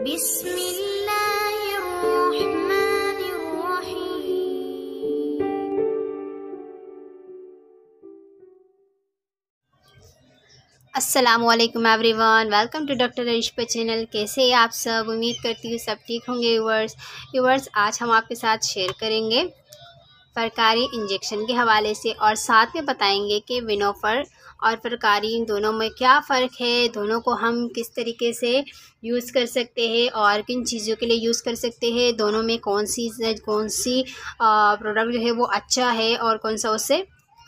अस्सलाम everyone welcome to doctor Rishpa channel कैसे आप सब उम्मीद करती हूँ सब ठीक होंगे यूवर्स व्यूवर्स आज हम आपके साथ शेयर करेंगे फरकारी इंजेक्शन के हवाले से और साथ में बताएंगे कि विनोफर और फरकारी इन दोनों में क्या फ़र्क है दोनों को हम किस तरीके से यूज़ कर सकते हैं और किन चीज़ों के लिए यूज़ कर सकते हैं दोनों में कौन सी कौन सी प्रोडक्ट जो है वो अच्छा है और कौन सा उससे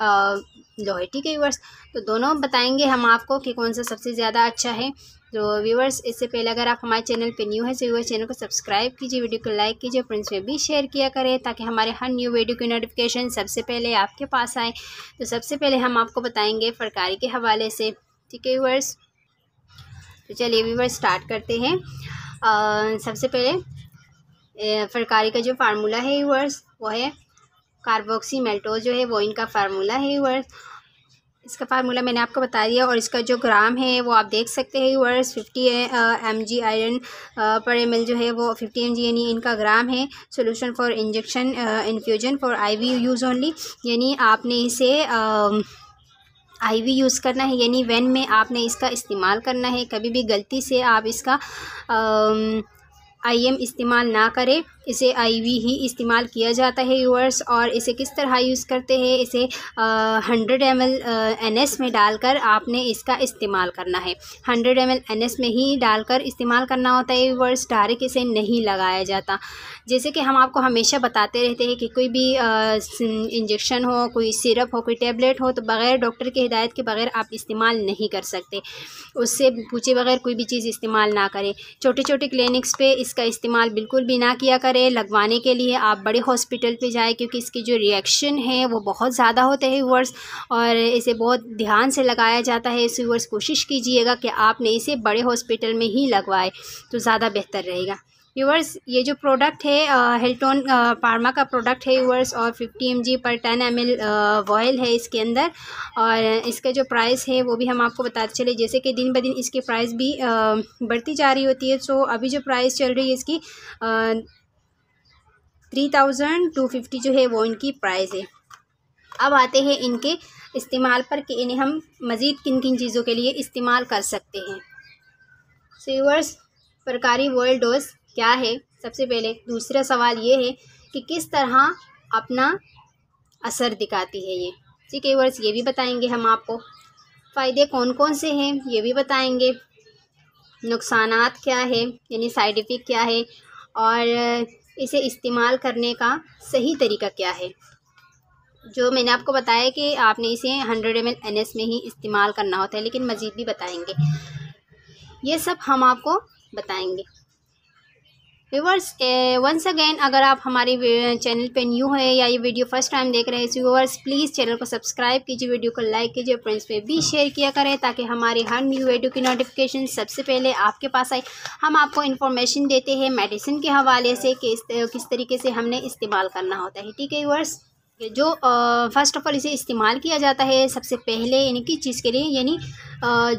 लो है ठीक है यूवर्स तो दोनों बताएंगे हम आपको कि कौन सा सबसे ज़्यादा अच्छा है तो व्यूवर्स इससे पहले अगर आप हमारे चैनल पे न्यू है तो व्यूवर्स चैनल को सब्सक्राइब कीजिए वीडियो को लाइक कीजिए फ्रेंड्स में भी शेयर किया करें ताकि हमारे हर न्यू वीडियो की नोटिफिकेशन सबसे पहले आपके पास आए तो सबसे पहले हम आपको बताएंगे फरकारी के हवाले से ठीक है व्यूवर्स तो चलिए व्यूवर्स स्टार्ट करते हैं सबसे पहले फरकारी का जो फार्मूला है व्यूवर्स वो है कार्बोक्सी जो है वो इनका फार्मूला है व्यूवर्स इसका फार्मूला मैंने आपको बता दिया और इसका जो ग्राम है वो आप देख सकते हैं वर्स फिफ्टी एम जी आयरन पर एम जो है वो फिफ्टी एम जी यानी इनका ग्राम है solution for injection infusion for IV use only यानी आपने इसे uh, आईवी यूज़ करना है यानी वैन में आपने इसका इस्तेमाल करना है कभी भी गलती से आप इसका आई एम इस्तेमाल ना करें इसे आईवी ही इस्तेमाल किया जाता है यूवर्स और इसे किस तरह यूज़ करते हैं इसे hundred M L N S में डालकर आपने इसका इस्तेमाल करना है hundred M L N S में ही डालकर इस्तेमाल करना होता है यूवर्स डायरेक्ट इसे नहीं लगाया जाता जैसे कि हम आपको हमेशा बताते रहते हैं कि कोई भी इंजेक्शन हो कोई सिरप हो कोई टेबलेट हो तो बग़ैर डॉक्टर की हिदायत के बग़ैर आप इस्तेमाल नहीं कर सकते उससे पूछे बगैर कोई भी चीज़ इस्तेमाल ना करें छोटे छोटे क्लिनिक्स पर इसका इस्तेमाल बिल्कुल भी ना किया करें लगवाने के लिए आप बड़े हॉस्पिटल पे जाएं क्योंकि इसके जो रिएक्शन है वो बहुत ज़्यादा होते हैं व्यूअर्स और इसे बहुत ध्यान से लगाया जाता है इस व्यूअर्स कोशिश कीजिएगा कि आपने इसे बड़े हॉस्पिटल में ही लगवाए तो ज़्यादा बेहतर रहेगा व्यूअर्स ये जो प्रोडक्ट है हेल्टोन फार्मा का प्रोडक्ट है व्यूअर्स और 50 एम पर 10 एम एल वॉयल है इसके अंदर और इसका जो प्राइस है वो भी हम आपको बताते चले जैसे कि दिन ब दिन इसकी प्राइस भी आ, बढ़ती जा रही होती है सो तो अभी जो प्राइस चल रही है इसकी आ, थ्री थाउजेंड टू फिफ्टी जो है वो इनकी प्राइस है अब आते हैं इनके इस्तेमाल पर कि इन्हें हम मज़ीद किन किन चीज़ों के लिए इस्तेमाल कर सकते हैं सीवर्स प्रकारी वर्ल्ड डोज क्या है सबसे पहले दूसरा सवाल ये है कि किस तरह अपना असर दिखाती है ये ठीक है वर्स ये भी बताएंगे हम आपको फ़ायदे कौन कौन से हैं ये भी बताएंगे नुकसान क्या है यानी साइड इफ़ेक्ट क्या है और इसे इस्तेमाल करने का सही तरीका क्या है जो मैंने आपको बताया कि आपने इसे 100 एम एल में ही इस्तेमाल करना होता है लेकिन मज़ीद भी बताएंगे ये सब हम आपको बताएंगे व्यूवर्स वंस अगेन अगर आप हमारे चैनल पे न्यू है या ये वीडियो फर्स्ट टाइम देख रहे हैं व्यूवर्स प्लीज़ चैनल को सब्सक्राइब कीजिए वीडियो को लाइक कीजिए फ्रेंड्स पे भी शेयर किया करें ताकि हमारी हर न्यू वीडियो की नोटिफिकेशन सबसे पहले आपके पास आए हम आपको इन्फॉर्मेशन देते हैं मेडिसिन के हवाले से कि किस तरीके से हमने इस्तेमाल करना होता है ठीक है व्यूवर्स जो फ़र्स्ट ऑफ़ ऑल इसे इस्तेमाल किया जाता है सबसे पहले यानी कि चीज़ के लिए यानी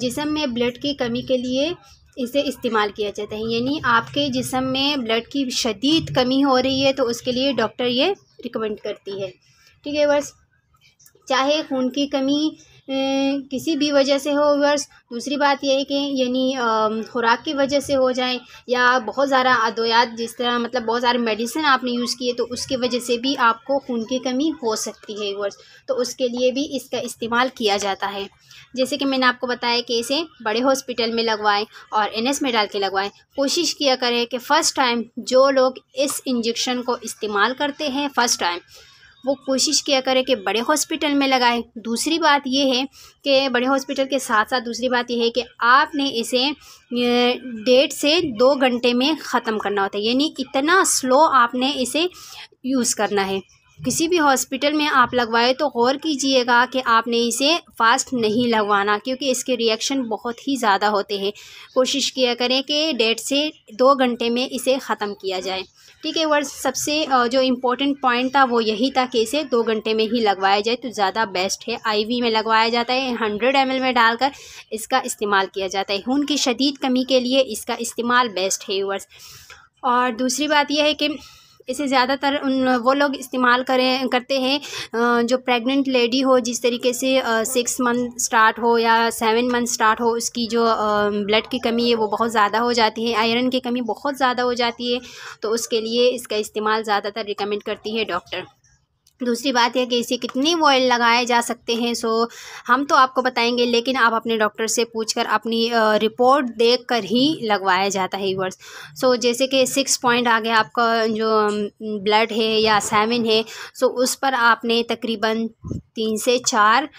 जिसम में ब्लड की कमी के लिए इसे इस्तेमाल किया जाता है यानी आपके जिसम में ब्लड की शदीद कमी हो रही है तो उसके लिए डॉक्टर ये रिकमेंड करती है ठीक है बस चाहे खून की कमी हम्म, किसी भी वजह से हो वर्स दूसरी बात यह है कि यानी खुराक की वजह से हो जाए या बहुत ज़्यादा अदोयात जिस तरह मतलब बहुत सारे मेडिसिन आपने यूज़ किए तो उसकी वजह से भी आपको खून की कमी हो सकती है वर्स तो उसके लिए भी इसका इस्तेमाल किया जाता है जैसे कि मैंने आपको बताया कि इसे बड़े हॉस्पिटल में लगवाएं और एन में डाल के लगवाएं कोशिश किया करें कि फ़र्स्ट टाइम जो लोग इस इंजेक्शन को इस्तेमाल करते हैं फ़र्स्ट टाइम वो कोशिश किया करें कि बड़े हॉस्पिटल में लगाएं दूसरी बात ये है कि बड़े हॉस्पिटल के साथ साथ दूसरी बात यह है कि आपने इसे डेढ़ से दो घंटे में ख़त्म करना होता है यानी इतना स्लो आपने इसे यूज़ करना है किसी भी हॉस्पिटल में आप लगवाए तो गौर कीजिएगा कि आपने इसे फास्ट नहीं लगवाना क्योंकि इसके रिएक्शन बहुत ही ज़्यादा होते हैं कोशिश किया करें कि डेढ़ से दो घंटे में इसे ख़त्म किया जाए ठीक है वर्ड सबसे जो इम्पोर्टेंट पॉइंट था वो यही था कि इसे दो घंटे में ही लगवाया जाए तो ज़्यादा बेस्ट है आईवी में लगवाया जाता है हंड्रेड एम में डालकर इसका इस्तेमाल किया जाता है खून की शदीद कमी के लिए इसका इस्तेमाल बेस्ट है वर्स और दूसरी बात यह है कि इसे ज़्यादातर उन वो लोग इस्तेमाल करें करते हैं जो प्रेग्नेंट लेडी हो जिस तरीके से सिक्स मंथ स्टार्ट हो या सेवन मंथ स्टार्ट हो उसकी जो ब्लड की कमी है वो बहुत ज़्यादा हो जाती है आयरन की कमी बहुत ज़्यादा हो जाती है तो उसके लिए इसका इस्तेमाल ज़्यादातर रिकमेंड करती है डॉक्टर दूसरी बात यह कि इसे कितनी वॉयल लगाए जा सकते हैं सो हम तो आपको बताएंगे लेकिन आप अपने डॉक्टर से पूछकर अपनी रिपोर्ट देख कर ही लगवाया जाता है यूवर्स सो जैसे कि सिक्स पॉइंट आ गया आपका जो ब्लड है या सेवन है सो उस पर आपने तकरीबन तीन से चार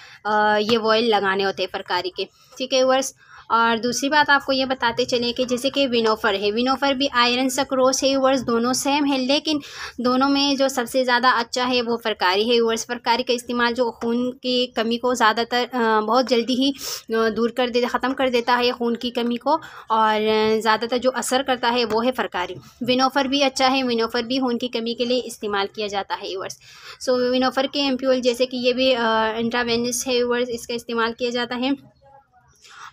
ये वॉयल लगाने होते हैं फरकारी के ठीक है यूवर्स और दूसरी बात आपको ये बताते चले कि जैसे कि विनोफर है विनोफर भी आयरन सक्रोस है यूवर्स दोनों सेम है लेकिन दोनों में जो सबसे ज़्यादा अच्छा है वो फरकारी है यूवर्स फरकारी का इस्तेमाल जो खून की कमी को ज़्यादातर बहुत जल्दी ही दूर कर दे ख़त्म कर देता है खून की कमी को और ज़्यादातर जो असर करता है वो है फरकारी विनोफर भी अच्छा है विनोफर भी खून की कमी के लिए इस्तेमाल किया जाता है यूवर्स सो विनोफर के एम्प्यूल जैसे कि ये भी इंट्रावेनस है यूवर्स इसका इस्तेमाल किया जाता है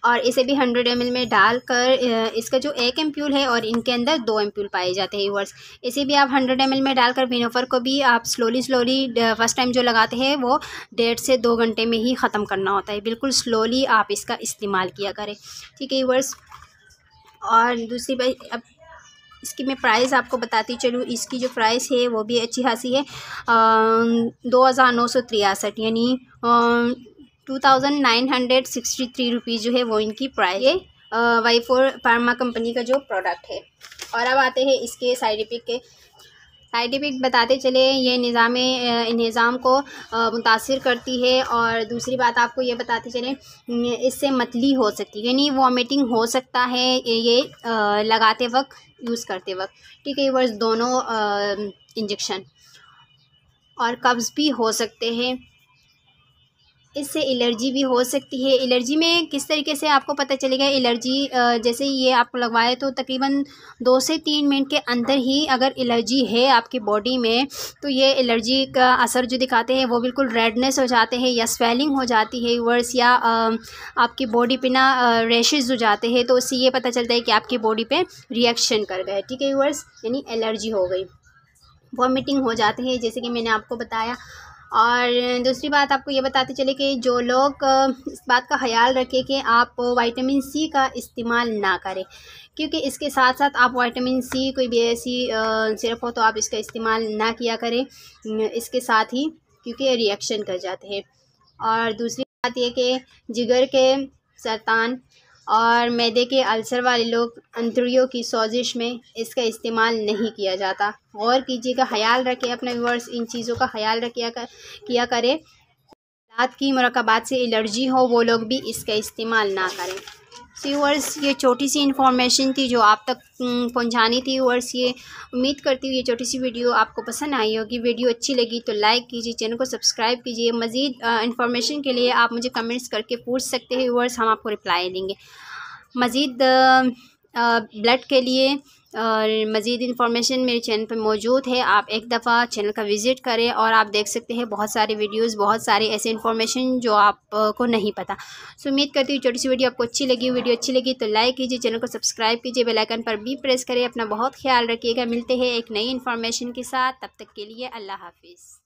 और इसे भी हंड्रेड एम में डालकर इसका जो एक एम्प्यूल है और इनके अंदर दो एम पाए जाते हैं यूवर्स इसे भी आप हंड्रेड एम में डालकर विनोफर को भी आप स्लोली स्लोली फर्स्ट टाइम जो लगाते हैं वो डेढ़ से दो घंटे में ही ख़त्म करना होता है बिल्कुल स्लोली आप इसका इस्तेमाल किया करें ठीक है यूवर्स और दूसरी बात अब इसकी मैं प्राइस आपको बताती चलूँ इसकी जो प्राइस है वो भी अच्छी खासी है दो हज़ार नौ सौ तिरसठ यानी two thousand nine hundred sixty three rupees जो है वो इनकी प्राइस है वाई फोर फार्मा कंपनी का जो प्रोडक्ट है और अब आते हैं इसके साइड इफेक्ट के साइड इफेक्ट बताते चले ये निज़ाम निज़ाम को मुतासर करती है और दूसरी बात आपको ये बताते चले इससे मतली हो सकती है यानी वॉमिटिंग हो सकता है ये लगाते वक्त यूज़ करते वक्त ठीक है वर्ष दोनों इंजेक्शन और कब्ज़ भी हो सकते हैं इससे एलर्जी भी हो सकती है एलर्जी में किस तरीके से आपको पता चलेगा एलर्जी जैसे ये आपको लगवाए तो तकरीबन दो से तीन मिनट के अंदर ही अगर एलर्जी है आपकी बॉडी में तो ये एलर्जी का असर जो दिखाते हैं वो बिल्कुल रेडनेस हो जाते हैं या स्वेलिंग हो जाती है वर्स या आपकी बॉडी पे ना रेशेज़ हो जाते हैं तो उससे ये पता चलता है कि आपकी बॉडी पर रिएक्शन कर गए ठीक है वर्स यानी एलर्जी हो गई वॉमिटिंग हो जाते हैं जैसे कि मैंने आपको बताया और दूसरी बात आपको ये बताते चले कि जो लोग इस बात का ख्याल रखें कि आप वाइटामिन सी का इस्तेमाल ना करें क्योंकि इसके साथ साथ आप वाइटामिन सी कोई भी ऐसी सिरप हो तो आप इसका इस्तेमाल ना किया करें इसके साथ ही क्योंकि रिएक्शन कर जाते हैं और दूसरी बात यह कि जिगर के सरतान और मैदे के अल्सर वाले लोग अंतरियों की सोजिश में इसका इस्तेमाल नहीं किया जाता गौर कीजिएगा ख्याल रखें अपने व्यूवर्स इन चीज़ों का ख्याल रखिया कर, किया करें दाँत की मरकबात से एलर्जी हो वो लोग भी इसका इस्तेमाल ना करें सो व्यूअर्स ये छोटी सी इन्फॉर्मेशन थी जो आप तक पहुंचानी थी व्यूअर्स ये उम्मीद करती हूँ ये छोटी सी वीडियो आपको पसंद आई होगी वीडियो अच्छी लगी तो लाइक कीजिए चैनल को सब्सक्राइब कीजिए मज़ीद इन्फॉर्मेशन के लिए आप मुझे कमेंट्स करके पूछ सकते हैं व्यूअर्स हम आपको रिप्लाई देंगे मज़ीद ब्लड के लिए और मज़ीद इन्फॉर्मेशन मेरे चैनल पर मौजूद है आप एक दफ़ा चैनल का विज़िट करें और आप देख सकते हैं बहुत सारे वीडियोस बहुत सारे ऐसे इन्फॉर्मेशन जो आपको नहीं पता सो उम्मीद करती हूँ छोटी सी वीडियो आपको अच्छी लगी वीडियो अच्छी लगी तो लाइक कीजिए चैनल को सब्सक्राइब कीजिए बेलाइकन पर भी प्रेस करें अपना बहुत ख्याल रखिएगा मिलते हैं एक नई इन्फॉर्मेशन के साथ तब तक के लिए अल्लाह हाफिज़